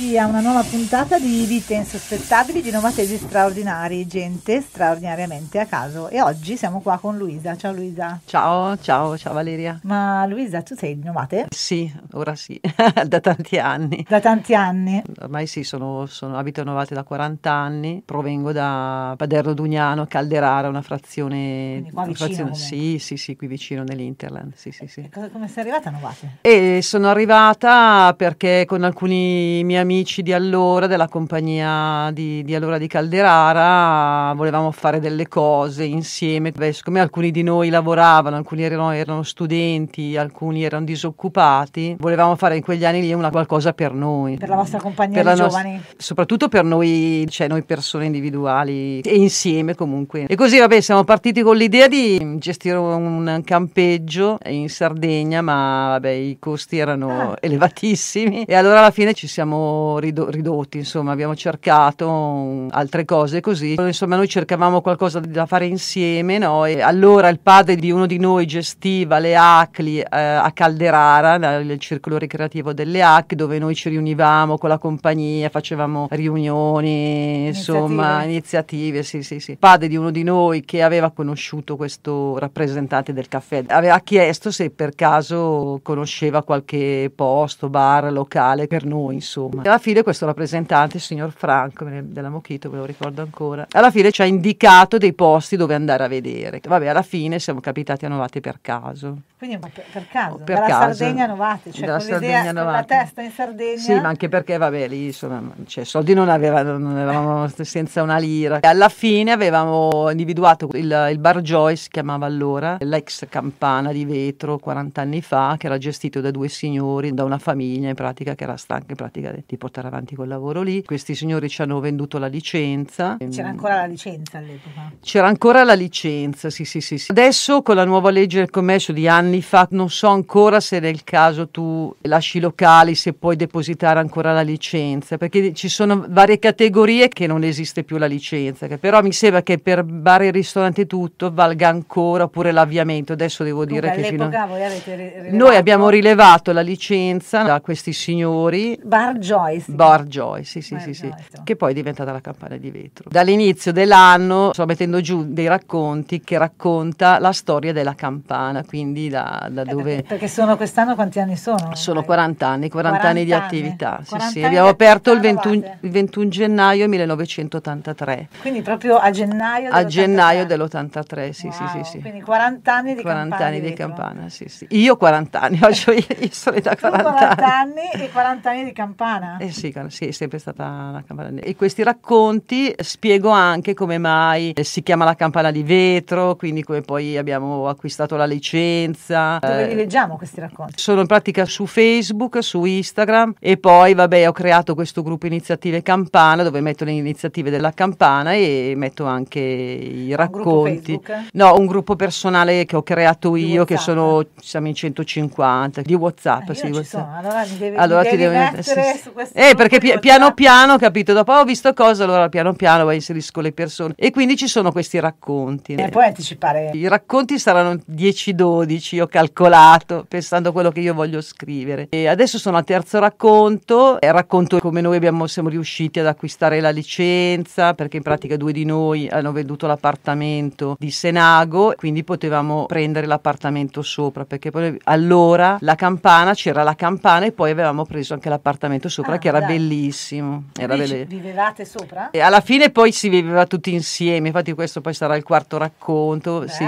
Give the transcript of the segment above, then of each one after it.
oggi a una nuova puntata di Vite insospettabili di novatesi straordinari, gente straordinariamente a caso. E oggi siamo qua con Luisa. Ciao Luisa. Ciao, ciao, ciao Valeria. Ma Luisa, tu sei di Novate? Sì, ora sì, da tanti anni. Da tanti anni? Ormai sì, sono, sono, abito a Novate da 40 anni, provengo da Paderno Dugnano, Calderara, una frazione... Quindi qua una frazione, sì, sì, sì, qui vicino nell'Interland. Sì, sì, sì. E come sei arrivata a Novate? E sono arrivata perché con alcuni miei amici amici di allora, della compagnia di, di allora di Calderara, volevamo fare delle cose insieme. Beh, siccome alcuni di noi lavoravano, alcuni erano, erano, studenti, alcuni erano disoccupati, volevamo fare in quegli anni lì una qualcosa per noi. Per la vostra compagnia per di giovani. Nos- soprattutto per noi, cioè noi persone individuali e insieme comunque. E così vabbè siamo partiti con l'idea di gestire un campeggio in Sardegna, ma vabbè i costi erano ah. elevatissimi e allora alla fine ci siamo siamo ridotti, insomma, abbiamo cercato altre cose così. Insomma, noi cercavamo qualcosa da fare insieme, no? E allora il padre di uno di noi gestiva le ACLI eh, a Calderara, il circolo ricreativo delle ACLI, dove noi ci riunivamo con la compagnia, facevamo riunioni, insomma, iniziative. iniziative sì, sì, sì. Il padre di uno di noi che aveva conosciuto questo rappresentante del caffè, aveva chiesto se per caso conosceva qualche posto, bar, locale per noi, insomma alla fine questo rappresentante, il signor Franco della Mochito, ve lo ricordo ancora, alla fine ci ha indicato dei posti dove andare a vedere. Vabbè, alla fine siamo capitati a Novate per caso. Quindi ma per caso, per dalla caso. Sardegna a Novate, cioè dalla Sardegna Novate. con la testa in Sardegna. Sì, ma anche perché, vabbè, lì insomma, cioè, soldi non, aveva, non avevamo senza una lira. E Alla fine avevamo individuato il, il bar Joy, si chiamava allora, l'ex campana di vetro 40 anni fa, che era gestito da due signori, da una famiglia in pratica che era stanca in pratica di portare avanti quel lavoro lì. Questi signori ci hanno venduto la licenza. C'era ancora la licenza all'epoca? C'era ancora la licenza, sì, sì, sì, sì. Adesso con la nuova legge del commercio di anni fa, non so ancora se nel caso tu lasci i locali, se puoi depositare ancora la licenza, perché ci sono varie categorie che non esiste più la licenza, che però mi sembra che per bar e ristorante tutto valga ancora, oppure l'avviamento. Adesso devo Dunque, dire che fino a... voi avete rilevato... Noi abbiamo rilevato la licenza da questi signori. Bar Joy Joyce. Bar Joyce, sì, sì, sì, sì, che poi è diventata la campana di vetro. Dall'inizio dell'anno sto mettendo giù dei racconti che racconta la storia della campana, quindi da, da eh, dove... Eh, perché sono quest'anno quanti anni sono? Sono 40 anni, 40, 40 anni di attività. Sì, sì. Abbiamo aperto il 21, il 21, gennaio 1983. Quindi proprio a gennaio dell'83. A gennaio dell'83, sì, wow, sì, sì, sì. Quindi 40 anni di 40 campana. Anni di campana sì, sì. Io 40 anni, oggi sono da 40, 40 anni. anni e 40 anni di campana. Eh sì, sì, è sempre stata la campana di E questi racconti spiego anche come mai eh, si chiama la campana di vetro, quindi come poi abbiamo acquistato la licenza. Dove li eh, leggiamo questi racconti? Sono in pratica su Facebook, su Instagram e poi vabbè ho creato questo gruppo Iniziative Campana dove metto le iniziative della campana e metto anche i ah, racconti. no, un gruppo personale che ho creato di io, WhatsApp. che sono siamo in 150 di WhatsApp. Ah, sì, WhatsApp. Sono. Allora, mi devi, allora mi devi ti devi mettere su questo eh, perché pi- piano piano, capito? Dopo ho visto cosa, allora piano piano vai inserisco le persone. E quindi ci sono questi racconti. E eh, puoi anticipare? I racconti saranno 10-12, ho calcolato, pensando a quello che io voglio scrivere. E adesso sono al terzo racconto, è eh, il racconto come noi abbiamo, siamo riusciti ad acquistare la licenza, perché in pratica due di noi hanno venduto l'appartamento di Senago, quindi potevamo prendere l'appartamento sopra, perché poi allora la campana, c'era la campana e poi avevamo preso anche l'appartamento sopra sopra, ah, che era dai. bellissimo. Era belle... Vivevate sopra? E alla fine poi si viveva tutti insieme, infatti questo poi sarà il quarto racconto. Si...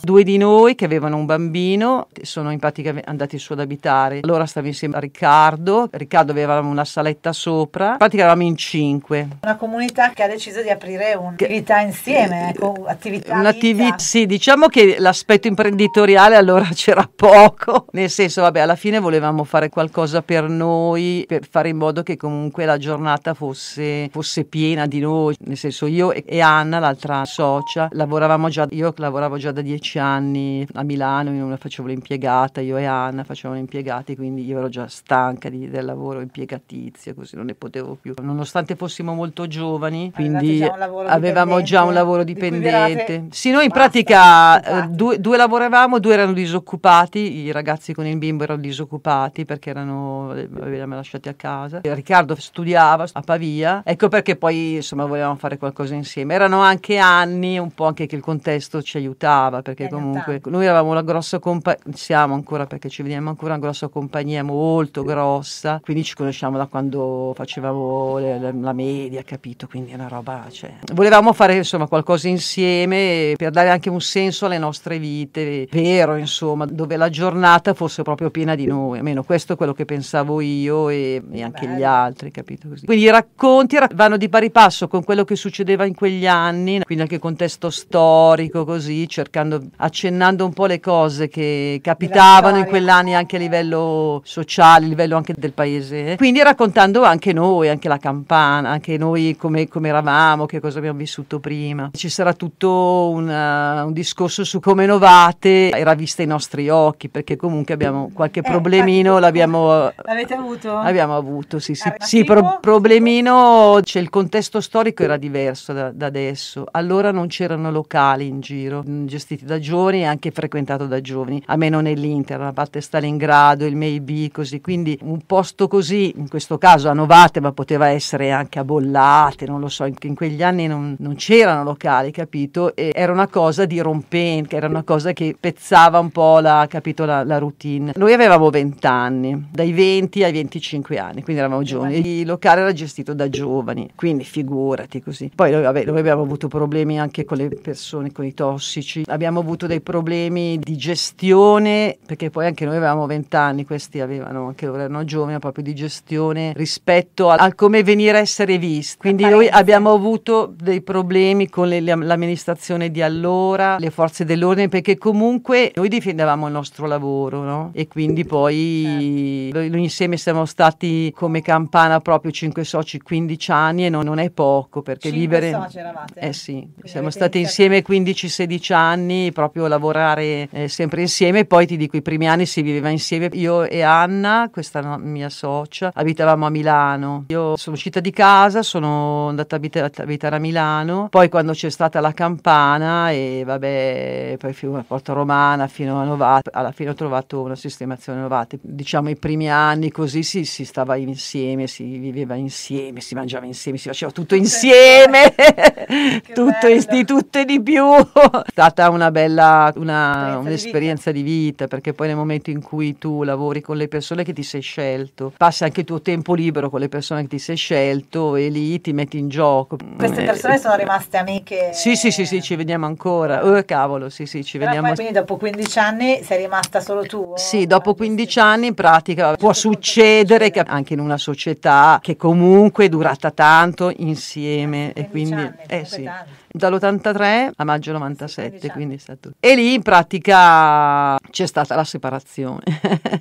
Due di noi che avevano un bambino sono in pratica andati su ad abitare. Allora stavo insieme a Riccardo, Riccardo aveva una saletta sopra, in pratica eravamo in cinque. Una comunità che ha deciso di aprire un'attività insieme, eh, ecco, attività un'attività. Sì, diciamo che l'aspetto imprenditoriale allora c'era poco, nel senso vabbè alla fine volevamo fare qualcosa per noi, per fare in modo che comunque la giornata fosse, fosse piena di noi, nel senso io e Anna, l'altra socia, lavoravamo già, io lavoravo già da dieci anni a Milano, io facevo l'impiegata, io e Anna facevamo l'impiegata, quindi io ero già stanca di, del lavoro impiegatizio, così non ne potevo più. Nonostante fossimo molto giovani, quindi già avevamo già un lavoro dipendente. Di sì, noi in pratica eh, due, due lavoravamo, due erano disoccupati, i ragazzi con il bimbo erano disoccupati perché erano, eh, avevamo lasciati a casa casa. Riccardo studiava a Pavia, ecco perché poi insomma volevamo fare qualcosa insieme. Erano anche anni, un po' anche che il contesto ci aiutava, perché eh, comunque noi eravamo una grossa compagnia, siamo ancora perché ci veniamo ancora una grossa compagnia molto grossa, quindi ci conosciamo da quando facevamo le, le, la media, capito? Quindi è una roba, cioè. Volevamo fare insomma qualcosa insieme per dare anche un senso alle nostre vite, vero insomma, dove la giornata fosse proprio piena di noi, almeno questo è quello che pensavo io e e anche Bello. gli altri, capito così. Quindi i racconti vanno di pari passo con quello che succedeva in quegli anni, quindi anche contesto storico così, cercando, accennando un po' le cose che capitavano in quell'anno anche a livello sociale, a livello anche del paese. Quindi raccontando anche noi, anche la campana, anche noi come, come eravamo, che cosa abbiamo vissuto prima. Ci sarà tutto una, eh, un discorso su come Novate era vista ai nostri occhi, perché comunque abbiamo qualche eh, problemino, l'abbiamo, l'avete avuto? Abbiamo avuto avuto, sì, sì. sì pro- problemino, cioè, il contesto storico era diverso da, da, adesso. Allora non c'erano locali in giro, mm, gestiti da giovani e anche frequentato da giovani, a almeno nell'Inter, la parte Stalingrado, il Maybe, così. Quindi un posto così, in questo caso a Novate, ma poteva essere anche a Bollate, non lo so, in, in quegli anni non, non, c'erano locali, capito? E era una cosa di rompente, era una cosa che pezzava un po' la, capito, la, la routine. Noi avevamo 20 anni, dai 20 ai 25 anni anni, quindi eravamo giovani. Il locale era gestito da giovani, quindi figurati così. Poi vabbè, noi abbiamo avuto problemi anche con le persone, con i tossici, abbiamo avuto dei problemi di gestione, perché poi anche noi avevamo 20 anni, questi avevano, anche loro erano giovani, proprio di gestione rispetto al come venire a essere visti. Quindi noi abbiamo avuto dei problemi con le, le, l'amministrazione di allora, le forze dell'ordine, perché comunque noi difendevamo il nostro lavoro, no? E quindi poi certo. noi insieme siamo stati come campana proprio 5 soci 15 anni e non, non è poco perché libere... soci Eh sì, siamo stati insieme 15-16 anni, proprio lavorare eh, sempre insieme, poi ti dico i primi anni si viveva insieme, io e Anna, questa mia socia, abitavamo a Milano, io sono uscita di casa, sono andata a abitare, abitare a Milano, poi quando c'è stata la campana e vabbè, poi fino a Porta Romana, fino a Novate, alla fine ho trovato una sistemazione Novate, diciamo i primi anni così si, si stava insieme, si viveva insieme, si mangiava insieme, si faceva tutto insieme, tutto bello. di tutto e di più. È stata una bella una, un'esperienza di vita. di vita. perché poi nel momento in cui tu lavori con le persone che ti sei scelto, passi anche il tuo tempo libero con le persone che ti sei scelto e lì ti metti in gioco. Queste eh, persone eh, sono rimaste amiche. Sì, sì, sì, sì, ci vediamo ancora. Oh, cavolo, sì, sì, ci Però vediamo. Poi, quindi dopo 15 anni sei rimasta solo tu? Sì, dopo 15 anni in pratica può succedere che anche in una società che comunque è durata tanto insieme. E quindi, anni, eh, sì. Tanti dall'83 a maggio 97, quindi è stato... E lì in pratica c'è stata la separazione.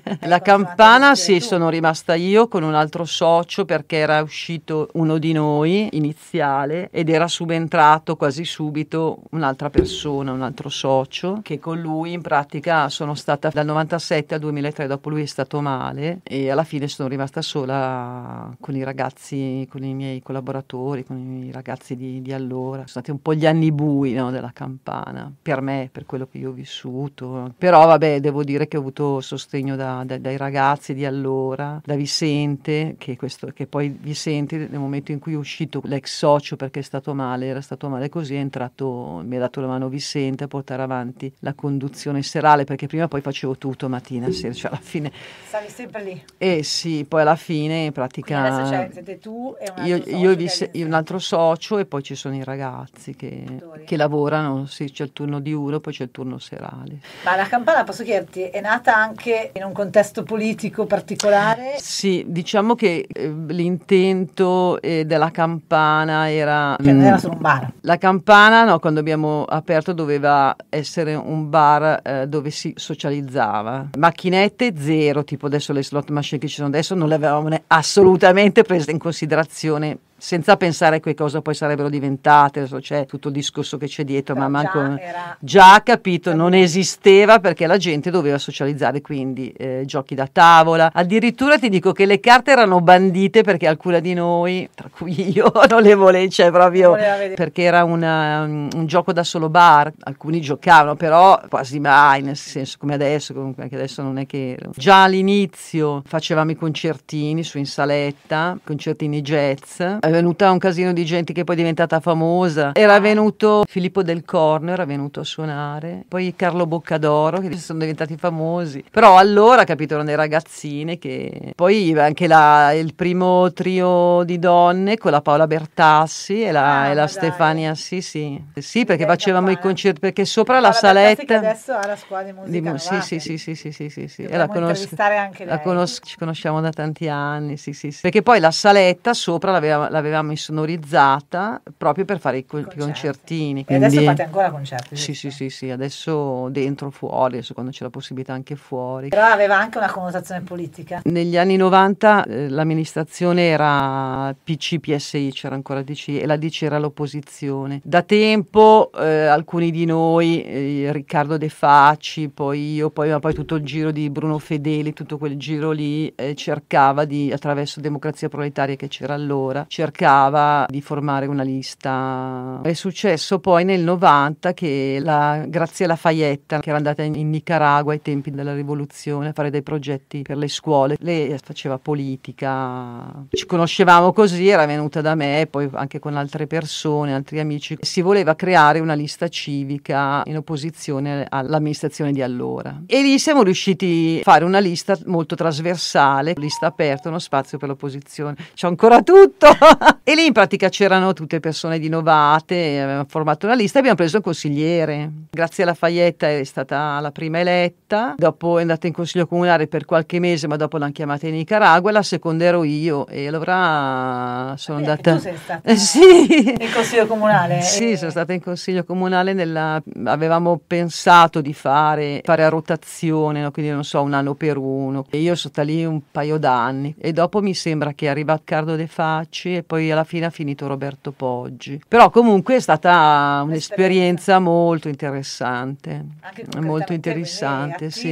Eh, la campana sì, sono rimasta io con un altro socio perché era uscito uno di noi iniziale ed era subentrato quasi subito un'altra persona, un altro socio, che con lui in pratica sono stata dal 97 al 2003, dopo lui è stato male e alla fine sono rimasta sola con i ragazzi, con i miei collaboratori, con i ragazzi di, di allora. Sono stati un po' gli anni bui no, della campana, per me, per quello che io ho vissuto. Però vabbè, devo dire che ho avuto sostegno da, da, dai ragazzi di allora, da Vicente, che, questo, che, poi Vicente nel momento in cui è uscito l'ex socio perché è stato male, era stato male così, è entrato, mi ha dato la mano Vicente a portare avanti la conduzione serale, perché prima poi facevo tutto mattina, sera, cioè alla fine... Stavi sempre lì. Eh sì, poi alla fine in pratica... cioè, siete tu e un altro io, socio. Io, io, un altro socio e poi ci sono i ragazzi ragazzi che, che lavorano, sì, c'è il turno diurno, poi c'è il turno serale. Ma la campana, posso chiederti, è nata anche in un contesto politico particolare? Sì, diciamo che eh, l'intento eh, della campana era... Che cioè, non era mm, solo un bar. La campana, no, quando abbiamo aperto doveva essere un bar eh, dove si socializzava. Macchinette zero, tipo adesso le slot machine che ci sono adesso, non le avevamo assolutamente prese in considerazione senza pensare a che cosa poi sarebbero diventate, adesso c'è tutto il discorso che c'è dietro, Però ma manco già, era... già capito, non esisteva perché la gente doveva socializzare, quindi eh, giochi da tavola, addirittura ti dico che le carte erano bandite perché alcuna di noi, tra cui io, non le volevo, cioè proprio perché era una, mm, un, gioco da solo bar, alcuni giocavano, però quasi mai, nel senso come adesso, comunque anche adesso non è che... Già all'inizio facevamo i concertini su in saletta, concertini jazz, avevamo venuta un casino di gente che poi è diventata famosa. Era venuto Filippo Del Corno, era venuto a suonare, poi Carlo Boccadoro, che sono diventati famosi. Però allora, capito, erano dei ragazzine che... Poi anche la, il primo trio di donne con la Paola Bertassi e la, ah, e la Stefania, sì sì. Sì, perché facevamo i concerti, perché sopra la, saletta... Che adesso ha la scuola di musica Sì, sì, sì, sì, sì, sì, sì, sì. E la conosco, anche La conosco, ci conosciamo da tanti anni, sì, sì, sì. Perché poi la saletta sopra l'aveva l'avevamo insonorizzata proprio per fare i concerti. concertini. Quindi... adesso fate ancora concerti? Sì, sì, sì, sì, adesso dentro, fuori, adesso quando c'è la possibilità anche fuori. Però aveva anche una connotazione politica. Negli anni 90 eh, l'amministrazione era PC, PSI, c'era ancora DC e la DC era l'opposizione. Da tempo eh, alcuni di noi, eh, Riccardo De Facci, poi io, poi, poi, tutto il giro di Bruno Fedeli, tutto quel giro lì, eh, cercava di, attraverso Democrazia Proletaria che c'era allora, c'era cercava di formare una lista. È successo poi nel 90 che la Graziella Faietta, che era andata in, in Nicaragua ai tempi della rivoluzione a fare dei progetti per le scuole, lei faceva politica. Ci conoscevamo così, era venuta da me, poi anche con altre persone, altri amici. Si voleva creare una lista civica in opposizione all'amministrazione di allora. E lì siamo riusciti a fare una lista molto trasversale, lista aperta, uno spazio per l'opposizione. C'è ancora tutto! e lì in pratica c'erano tutte persone di Novate, avevamo formato una lista e abbiamo preso un consigliere. Grazie alla Faietta è stata la prima eletta, dopo è andata in consiglio comunale per qualche mese, ma dopo l'hanno chiamata in Nicaragua, la seconda ero io e allora sono Vabbè, eh, andata... Tu sei stata eh, sì. in consiglio comunale? Sì, e... sono stata in consiglio comunale, nella... avevamo pensato di fare, fare a rotazione, no? quindi non so, un anno per uno. E io sono stata lì un paio d'anni e dopo mi sembra che arriva arrivato Cardo De Facci poi alla fine ha finito Roberto Poggi. Però comunque è stata un'esperienza molto interessante. Anche molto interessante, sì.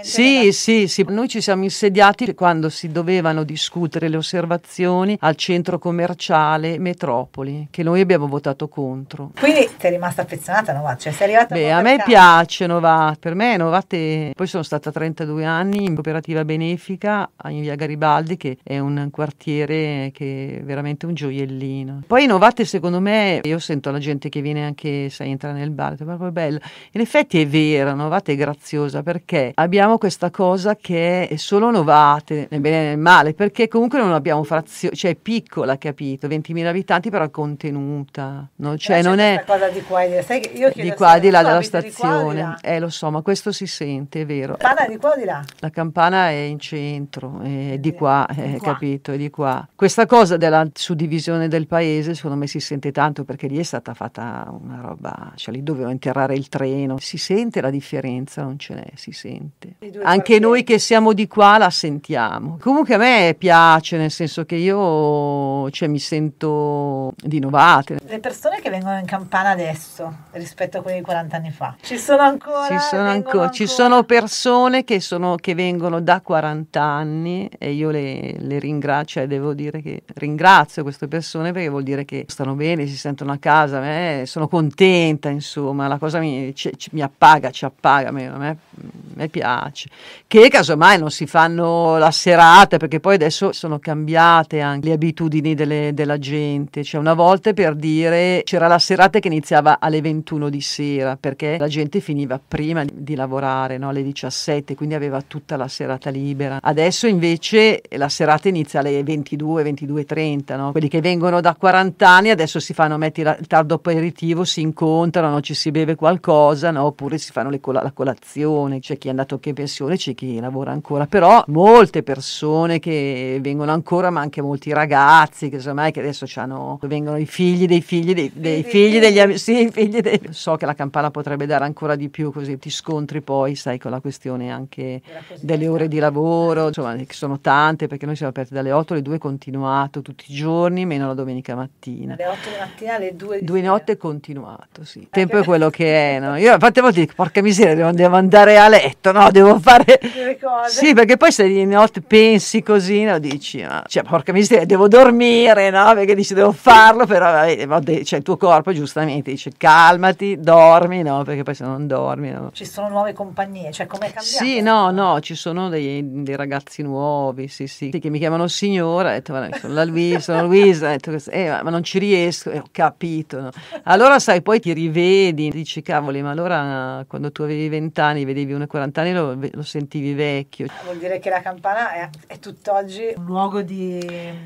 Sì, nella... sì, sì. Noi ci siamo insediati quando si dovevano discutere le osservazioni al centro commerciale Metropoli, che noi abbiamo votato contro. Quindi ti è rimasta affezionata Novat? Cioè sei arrivata Beh, a me piace Novat, per me Novate, poi sono stata 32 anni in cooperativa benefica in via Garibaldi, che è un quartiere che veramente un gioiellino. Poi Novate secondo me, io sento la gente che viene anche, sai, entra nel bar, è proprio bella. In effetti è vera, Novate è graziosa perché abbiamo questa cosa che è solo Novate, nel bene e nel male, perché comunque non abbiamo frazione, cioè è piccola, capito, 20.000 abitanti però contenuta, no? Eh, cioè non è... cosa di qua e di là, sai io di qua di là della stazione, là. eh lo so, ma questo si sente, è vero. Campana di qua o di là? La campana è in centro, è di qua, eh, di qua. capito, è di qua. Questa cosa della suddivisione del paese, secondo me si sente tanto perché lì è stata fatta una roba, cioè lì dovevo interrare il treno, si sente la differenza, non ce n'è, si sente. Anche noi che siamo di qua la sentiamo. Comunque a me piace, nel senso che io cioè, mi sento di novate. Le persone che vengono in campana adesso rispetto a quelle di 40 anni fa, ci sono ancora? Ci sono, ancora, ci sono persone che, sono, che, vengono da 40 anni e io le, le ringrazio e cioè devo dire che ringrazio ringrazio queste persone perché vuol dire che stanno bene, si sentono a casa, eh, sono contenta, insomma, la cosa mi, ci, mi appaga, ci appaga, a me, a mm, me piace. Che casomai non si fanno la serata perché poi adesso sono cambiate anche le abitudini delle, della gente. Cioè una volta per dire c'era la serata che iniziava alle 21 di sera perché la gente finiva prima di lavorare no? alle 17, quindi aveva tutta la serata libera. Adesso invece la serata inizia alle 22, 22.30 30, no? quelli che vengono da 40 anni adesso si fanno, metti il tardo aperitivo, si incontrano, ci si beve qualcosa, no? oppure si fanno col- la colazione, c'è chi è andato anche in pensione, c'è chi lavora ancora, però molte persone che vengono ancora, ma anche molti ragazzi che ormai che adesso hanno, vengono i figli dei figli dei, dei figli degli amici, sì, figli dei... so che la campana potrebbe dare ancora di più così ti scontri poi, sai, con la questione anche delle ore di lavoro, insomma, che sono tante perché noi siamo aperti dalle 8 alle 2 continuato, Tutto tutti i giorni, meno la domenica mattina. Le 8 di mattina alle 2 di Due notte è continuato, sì. Il tempo è quello che è, no? Io a volte dico, porca miseria, devo, devo andare a letto, no? Devo fare... Le cose. Sì, perché poi se di notte pensi così, no? Dici, no? Cioè, porca miseria, devo dormire, no? Perché dici, devo farlo, però vabbè, cioè, il tuo corpo giustamente dice, calmati, dormi, no? Perché poi se non dormi... No? Ci sono nuove compagnie, cioè come è cambiato? Sì, no, no, ci sono dei, dei ragazzi nuovi, sì, sì, che mi chiamano signora, e detto, sono la Luisa qui, sono Luisa, eh, ma non ci riesco, eh, ho capito. No? Allora sai, poi ti rivedi, dici cavoli, ma allora quando tu avevi vent'anni, vedevi uno 40 anni, lo, lo, sentivi vecchio. Vuol dire che la campana è, è tutt'oggi un luogo di,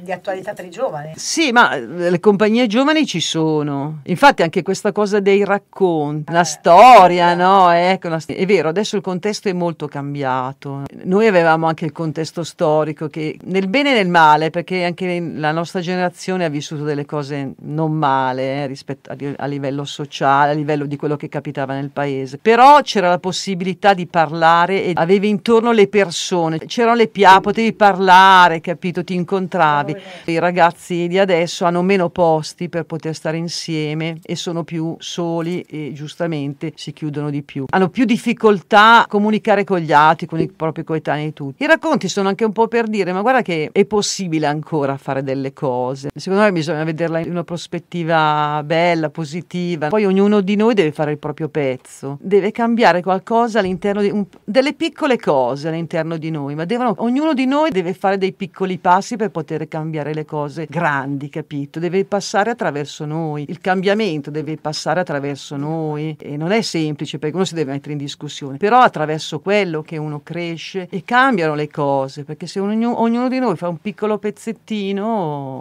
di, attualità tra i giovani. Sì, ma eh, le compagnie giovani ci sono. Infatti anche questa cosa dei racconti, la eh, storia, no? Ecco, la è vero, adesso il contesto è molto cambiato. Noi avevamo anche il contesto storico che nel bene e nel male, perché anche la nostra generazione ha vissuto delle cose non male eh, rispetto a, a, livello sociale, a livello di quello che capitava nel paese, però c'era la possibilità di parlare e avevi intorno le persone, c'erano le PIA, potevi parlare, capito, ti incontravi. I ragazzi di adesso hanno meno posti per poter stare insieme e sono più soli e giustamente si chiudono di più. Hanno più difficoltà a comunicare con gli altri, con i propri coetanei e tutti. I racconti sono anche un po' per dire, ma guarda che è possibile ancora fare delle cose. Secondo me bisogna vederla in una prospettiva bella, positiva. Poi ognuno di noi deve fare il proprio pezzo, deve cambiare qualcosa all'interno di un, delle piccole cose all'interno di noi, ma devono, ognuno di noi deve fare dei piccoli passi per poter cambiare le cose grandi, capito? Deve passare attraverso noi, il cambiamento deve passare attraverso noi e non è semplice perché uno si deve mettere in discussione, però attraverso quello che uno cresce e cambiano le cose, perché se ognuno, ognuno di noi fa un piccolo pezzettino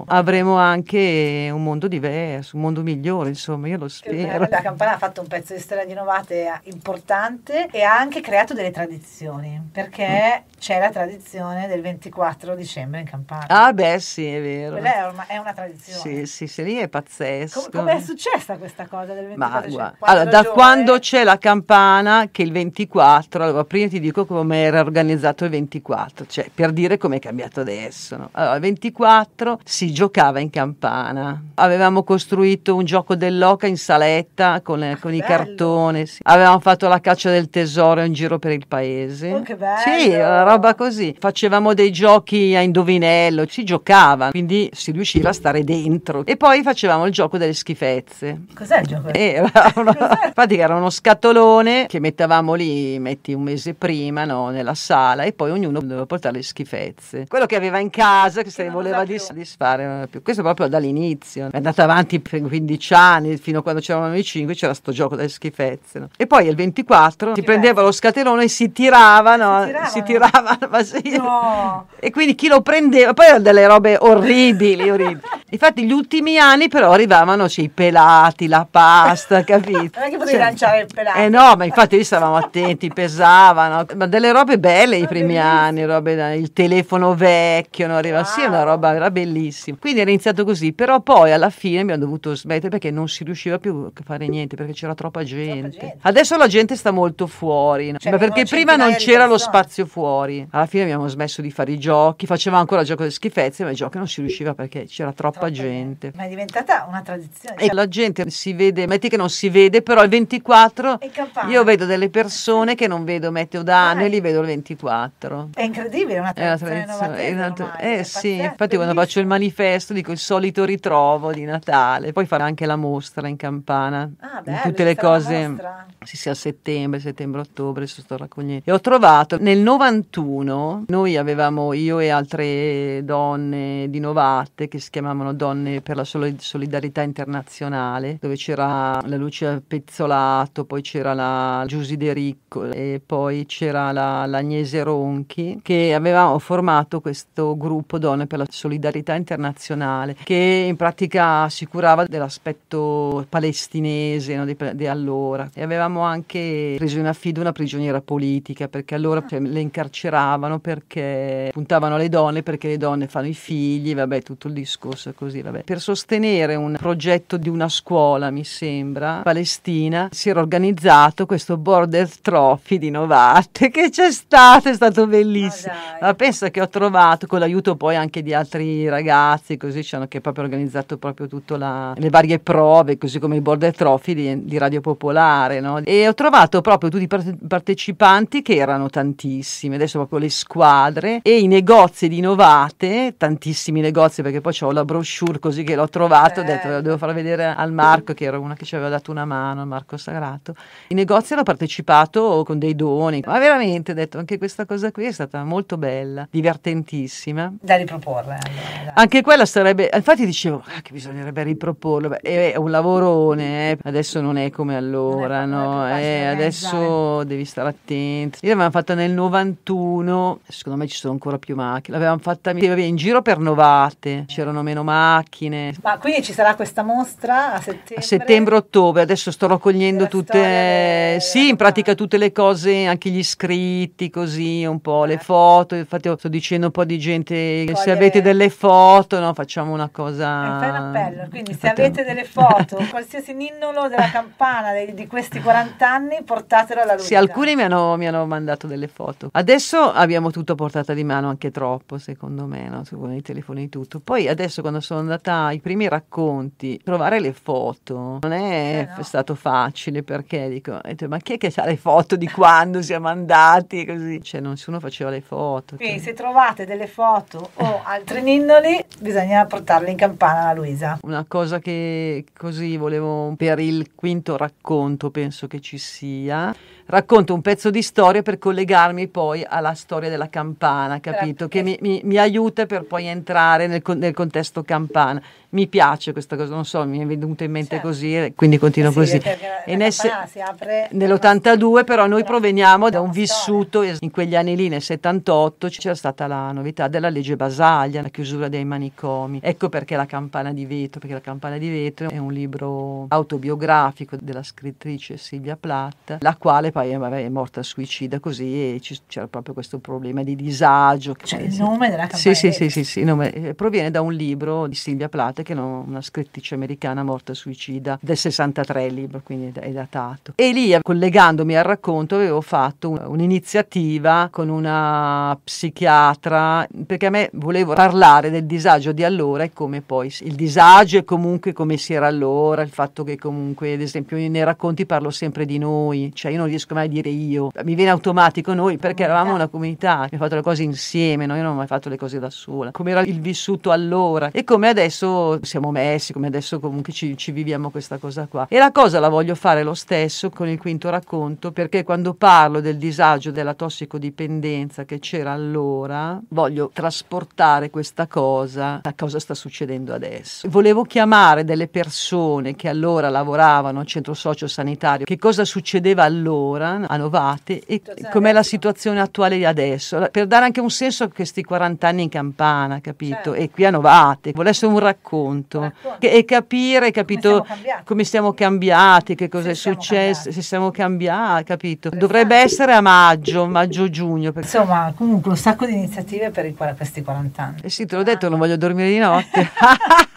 avremo, anche un mondo diverso, un mondo migliore, insomma, io lo spero. La Campana ha fatto un pezzo di storia di Novate importante e ha anche creato delle tradizioni, perché mm. c'è la tradizione del 24 dicembre in Campana. Ah beh sì, è vero. è, ormai, è una tradizione. Sì, sì, se lì è pazzesco. Come è successa questa cosa del 24? Ma, allora, cioè, da giorni... quando c'è la Campana, che il 24, allora prima ti dico come era organizzato il 24, cioè per dire come è cambiato adesso. No? Allora, il 24 teatro si giocava in campana. Avevamo costruito un gioco dell'oca in saletta con, le, ah, con i cartoni. Sì. Avevamo fatto la caccia del tesoro in giro per il paese. Oh, che bello! Sì, roba così. Facevamo dei giochi a indovinello, si giocava, quindi si riusciva a stare dentro. E poi facevamo il gioco delle schifezze. Cos'è il gioco? Era una... Infatti era uno scatolone che mettevamo lì, metti un mese prima, no, nella sala e poi ognuno doveva portare le schifezze. Quello che aveva in casa, che se ne voleva di soddisfare più. Questo proprio dall'inizio. È andato avanti per 15 anni, fino a quando c'erano i 5, c'era sto gioco delle schifezze. No? E poi il 24 si prendeva lo scatenone e si tiravano. Si tiravano. Si tiravano sì. no. E quindi chi lo prendeva, poi erano delle robe orribili, orribili. Infatti gli ultimi anni però arrivavano cioè, i pelati, la pasta, capito? Non è che potevi cioè, lanciare il pelato. Eh no, ma infatti lì stavamo attenti, pesavano. Ma delle robe belle i primi anni, robe, il telefono vecchio, non arriva, wow. sì, una roba era bellissima. Quindi era iniziato così, però poi alla fine abbiamo dovuto smettere perché non si riusciva più a fare niente, perché c'era troppa gente. Troppa gente. Adesso la gente sta molto fuori, no? cioè, ma perché prima non c'era lo spazio fuori. Alla fine abbiamo smesso di fare i giochi, facevamo ancora il gioco delle schifezze, ma i giochi non si riusciva perché c'era troppa troppa gente. Ma è diventata una tradizione. Cioè... la gente si vede, metti che non si vede, però il 24 io vedo delle persone che non vedo, metto da anni, e eh. li vedo il 24. È incredibile, una tradizione. È una tradizione esatto. eh, sì, infatti quando faccio il manifesto dico il solito ritrovo di Natale, poi farò anche la mostra in campana. Ah, bello, tutte le cose. Sì, sì, a settembre, settembre-ottobre, sto raccogliendo. E ho trovato nel 91 noi avevamo io e altre donne di Novate che si chiamavano facevano Donne per la Solidarietà Internazionale, dove c'era la Lucia Pezzolato, poi c'era la Giusy De Ricco e poi c'era la, l'Agnese Ronchi, che avevamo formato questo gruppo Donne per la Solidarietà Internazionale, che in pratica si curava dell'aspetto palestinese no, di, di, allora. E avevamo anche preso in affido una prigioniera politica, perché allora cioè, le incarceravano perché puntavano le donne, perché le donne fanno i figli, vabbè, tutto il discorso così, vabbè. per sostenere un progetto di una scuola, mi sembra, palestina, si era organizzato questo Border Trophy di Novate, che c'è stato, è stato bellissimo. Ma, Ma pensa che ho trovato, con l'aiuto poi anche di altri ragazzi, così ci hanno che proprio organizzato proprio tutte le varie prove, così come i Border Trophy di, di Radio Popolare, no? E ho trovato proprio tutti i partecipanti che erano tantissimi, adesso proprio le squadre e i negozi di Novate, tantissimi negozi perché poi ho la brochure brochure così che l'ho trovato, eh. ho detto lo devo certo. far vedere al Marco che era una che ci aveva dato una mano, al Marco Sagrato. I negozi hanno partecipato con dei doni, ma veramente ho detto anche questa cosa qui è stata molto bella, divertentissima. Da riproporre. Allora, da. Anche quella sarebbe, infatti dicevo ah, che bisognerebbe riproporlo, è un lavorone, eh. adesso non è come allora, è no? È eh, eh, adesso devi stare attenti. Io l'avevamo fatta nel 91, secondo me ci sono ancora più macchine, l'avevamo fatta in giro per Novate, c'erano meno macchine macchine. Ma quindi ci sarà questa mostra a settembre? settembre-ottobre, adesso sto raccogliendo la tutte, delle... sì, in pratica tutte le cose, anche gli iscritti, così un po', eh. le certo. foto, infatti sto dicendo un po' di gente, Cogliere... se avete delle foto, no, facciamo una cosa... Eh, fai un appello, quindi se Potremmo. avete delle foto, qualsiasi ninnolo della campana dei, di questi 40 anni, portatelo alla luce. Sì, alcuni mi hanno, mi hanno mandato delle foto. Adesso abbiamo tutto a portata di mano, anche troppo, secondo me, no? con i telefoni tutto. Poi adesso quando sono andata ai primi racconti, trovare le foto non è eh no. stato facile perché dico, detto, ma chi è che ha le foto di quando siamo andati così? Cioè nessuno faceva le foto. Quindi che... Cioè se trovate delle foto o altri ninnoli bisogna portarle in campana a Luisa. Una cosa che così volevo per il quinto racconto penso che ci sia. Racconto un pezzo di storia per collegarmi poi alla storia della campana, capito? Certo. Che mi, mi, mi aiuta per poi entrare nel, nel contesto campana jump on mi piace questa cosa, non so, mi è venuta in mente certo. così, quindi continuo eh sì, così. Nell'82 però noi proveniamo da un vissuto, in quegli anni lì, nel 78, c'era stata la novità della legge Basaglia, la chiusura dei manicomi. Ecco perché La campana di vetro, perché La campana di vetro è un libro autobiografico della scrittrice Silvia Platt, la quale poi è morta suicida così e c'era proprio questo problema di disagio. Cioè il nome della campana sì, di vetro? Sì, sì, sì, sì, sì, eh, proviene da un libro di Silvia Plath che è una scrittrice americana morta suicida del 63 il libro, quindi è datato. E lì, collegandomi al racconto, avevo fatto un'iniziativa con una psichiatra, perché a me volevo parlare del disagio di allora e come poi il disagio e comunque come si era allora, il fatto che comunque, ad esempio, nei racconti parlo sempre di noi, cioè io non riesco mai a dire io, mi viene automatico noi perché eravamo una comunità, abbiamo fatto le cose insieme, no? io non ho mai fatto le cose da sola, come era il vissuto allora e come adesso siamo messi, come adesso comunque ci, ci viviamo questa cosa qua. E la cosa la voglio fare lo stesso con il quinto racconto, perché quando parlo del disagio della tossicodipendenza che c'era allora, voglio trasportare questa cosa a cosa sta succedendo adesso. Volevo chiamare delle persone che allora lavoravano al centro socio-sanitario, che cosa succedeva allora a Novate e com'è la situazione attuale adesso, per dare anche un senso a questi 40 anni in campana, capito? Certo. E qui a Novate, volesse un racconto racconto eh, ecco. e capire, capito, come siamo, come siamo cambiati, che cosa se è successo, cambiati. se siamo cambiati, capito. Esatto. Dovrebbe essere a maggio, maggio-giugno. Perché... Insomma, comunque un sacco di iniziative per questi 40 anni. Eh sì, te l'ho detto, non voglio dormire di notte.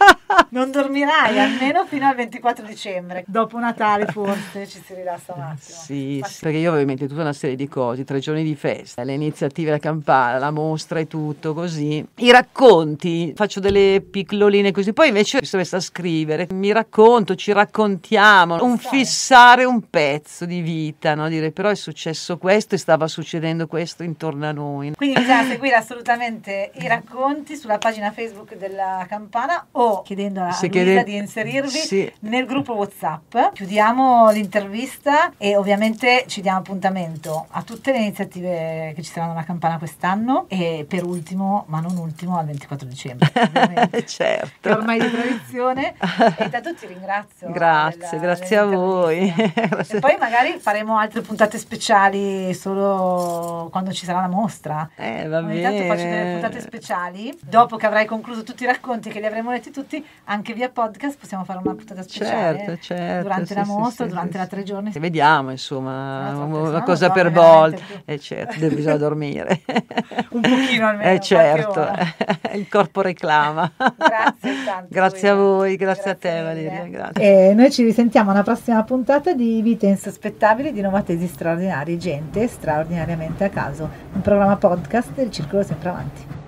non dormirai almeno fino al 24 dicembre. Dopo Natale forse ci si rilassa un attimo. Sì, Ma perché io avevo in mente tutta una serie di cose, tre giorni di festa, le iniziative, la campana, la mostra e tutto così. I racconti, faccio delle piccoline così, poi invece mi sono messa a scrivere, mi racconto, ci raccontiamo, un fissare un pezzo di vita, no? dire però è successo questo e stava succedendo questo intorno a noi. Quindi bisogna seguire assolutamente i racconti sulla pagina Facebook della campana o chiedendo a sì, chiede... di inserirvi sì. nel gruppo WhatsApp. Chiudiamo l'intervista e ovviamente ci diamo appuntamento a tutte le iniziative che ci saranno alla campana quest'anno e per ultimo, ma non ultimo, al 24 dicembre. certo. ormai di tradizione. E intanto ti ringrazio. Grazie, della, grazie a voi. e poi magari faremo altre puntate speciali solo quando ci sarà la mostra. Eh, va Ogni bene. Intanto faccio delle puntate speciali dopo che avrai concluso tutti i racconti che li avremo letti tutti tutti, anche via podcast possiamo fare una puntata speciale certo, certo, durante sì, la mostra, sì, durante sì, la tre giorni. Vediamo insomma, una, una cosa per volta. eh, certo, bisogna dormire. Un pochino almeno. eh, certo, il corpo reclama. grazie tanto. Grazie a voi, grazie, grazie a te Valeria. Eh, grazie. E noi ci risentiamo alla prossima puntata di Vite insospettabili di Novatesi straordinari, gente straordinariamente a caso. Un programma podcast del Circolo Sempre Avanti.